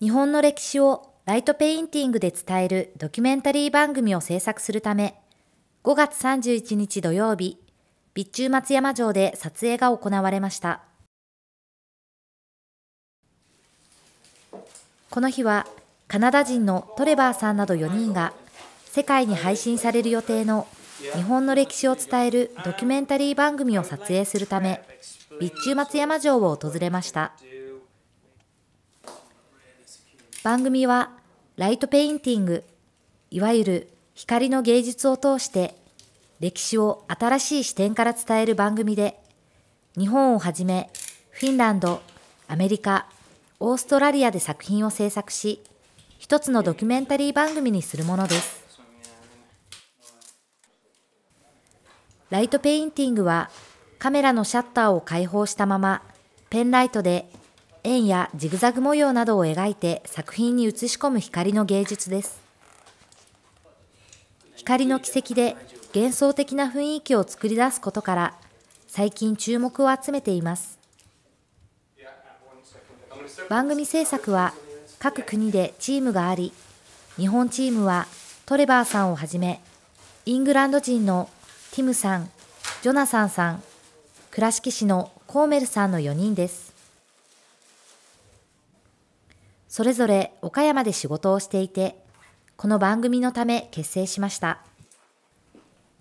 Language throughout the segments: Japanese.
日本の歴史をライトペインティングで伝えるドキュメンタリー番組を制作するため、5月31日土曜日、備中松山城で撮影が行われました。この日は、カナダ人のトレバーさんなど4人が、世界に配信される予定の日本の歴史を伝えるドキュメンタリー番組を撮影するため、備中松山城を訪れました。番組はライトペインティング、いわゆる光の芸術を通して歴史を新しい視点から伝える番組で、日本をはじめフィンランド、アメリカ、オーストラリアで作品を制作し、一つのドキュメンタリー番組にするものです。ライトペインティングはカメラのシャッターを開放したままペンライトで円やジグザグ模様などを描いて作品に映し込む光の芸術です。光の軌跡で幻想的な雰囲気を作り出すことから最近注目を集めています。番組制作は各国でチームがあり、日本チームはトレバーさんをはじめ、イングランド人のティムさん、ジョナサンさん、倉敷市のコーメルさんの4人です。それぞれ岡山で仕事をしていて、この番組のため結成しました。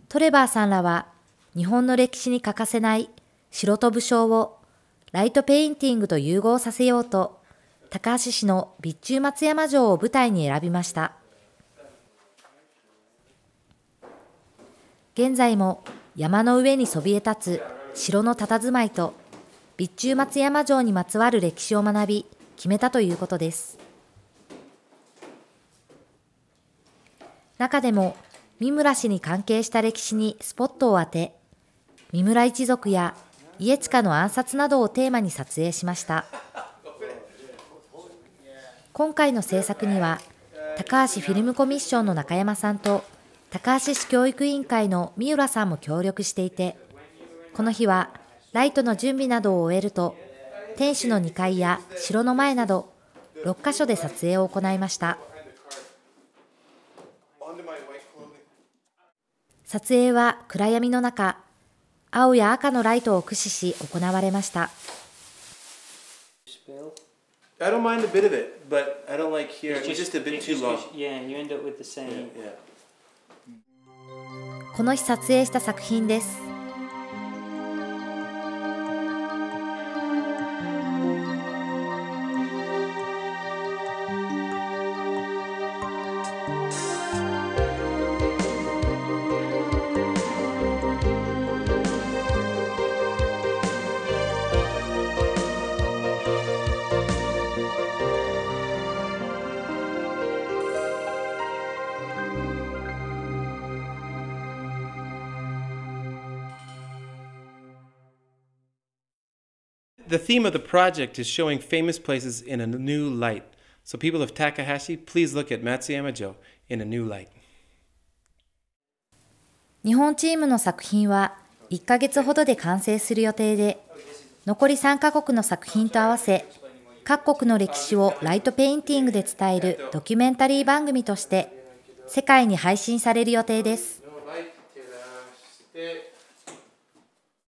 トレバーさんらは、日本の歴史に欠かせない白飛ぶ章をライトペインティングと融合させようと、高橋市の備中松山城を舞台に選びました。現在も山の上にそびえ立つ城の佇まいと、備中松山城にまつわる歴史を学び、決めたということです。中でも三村氏に関係した歴史にスポットを当て、三村一族や家近の暗殺などをテーマに撮影しました。今回の制作には、高橋フィルムコミッションの中山さんと、高橋市教育委員会の三浦さんも協力していて、この日はライトの準備などを終えると、天守の2階や城の前など6か所で撮影を行いました撮影は暗闇の中青や赤のライトを駆使し行われましたこの日撮影した作品です the theme of the project is showing famous places in a new light. So, people of Takahashi, please look at Matsuyama-jo e in a new light. 日本チームの作品は1ヶ月ほどで完成する予定で、残り3カ国の作品と合わせ、各国の歴史をライトペインティングで伝えるドキュメンタリー番組として、世界に配信される予定です。